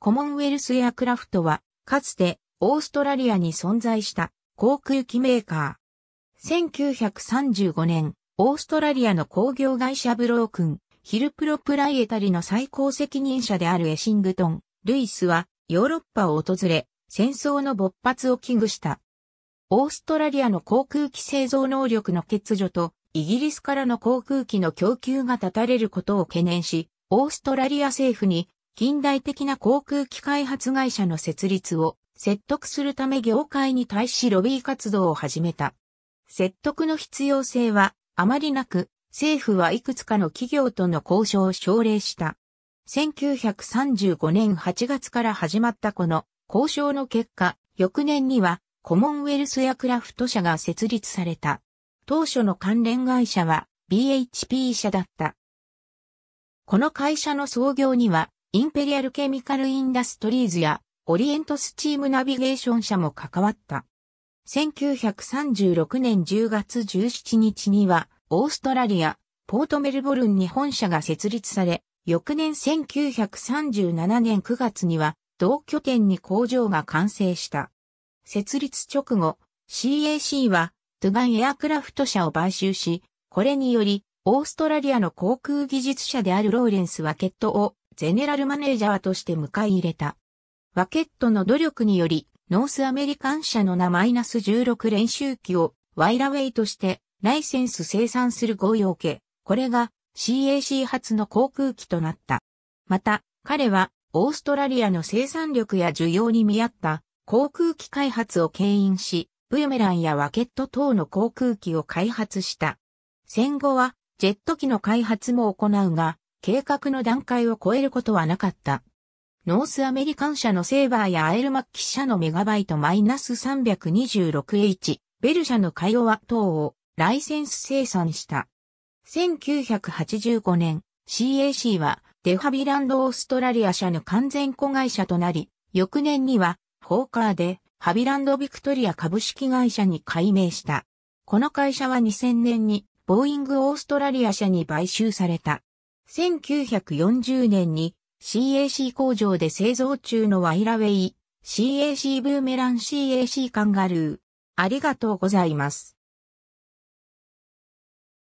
コモンウェルスエアクラフトは、かつてオーストラリアに存在した航空機メーカー。1935年、オーストラリアの工業会社ブロークン、ヒルプロプライエタリの最高責任者であるエシングトン、ルイスはヨーロッパを訪れ、戦争の勃発を危惧した。オーストラリアの航空機製造能力の欠如と、イギリスからの航空機の供給が断たれることを懸念し、オーストラリア政府に近代的な航空機開発会社の設立を説得するため業界に対しロビー活動を始めた。説得の必要性はあまりなく、政府はいくつかの企業との交渉を奨励した。1935年8月から始まったこの交渉の結果、翌年にはコモンウェルスやクラフト社が設立された。当初の関連会社は BHP 社だった。この会社の創業にはインペリアルケミカルインダストリーズやオリエントスチームナビゲーション社も関わった。1936年10月17日には、オーストラリア、ポートメルボルンに本社が設立され、翌年1937年9月には、同拠点に工場が完成した。設立直後、CAC は、トゥガンエアクラフト社を買収し、これにより、オーストラリアの航空技術者であるローレンスはケットをゼネラルマネージャーとして迎え入れた。ワケットの努力により、ノースアメリカン社の名マイナス16練習機をワイラウェイとしてライセンス生産する合意を受け、これが CAC 発の航空機となった。また、彼はオーストラリアの生産力や需要に見合った航空機開発を牽引し、ブーメランやワケット等の航空機を開発した。戦後はジェット機の開発も行うが、計画の段階を超えることはなかった。ノースアメリカン社のセーバーやアイルマッキ社のメガバイトマイナス 326H、ベル社のカヨワ等をライセンス生産した。1985年、CAC はデハビランドオーストラリア社の完全子会社となり、翌年には、ホーカーで、ハビランドビクトリア株式会社に改名した。この会社は2000年に、ボーイングオーストラリア社に買収された。1940年に CAC 工場で製造中のワイラウェイ CAC ブーメラン CAC カンガルー。ありがとうございます。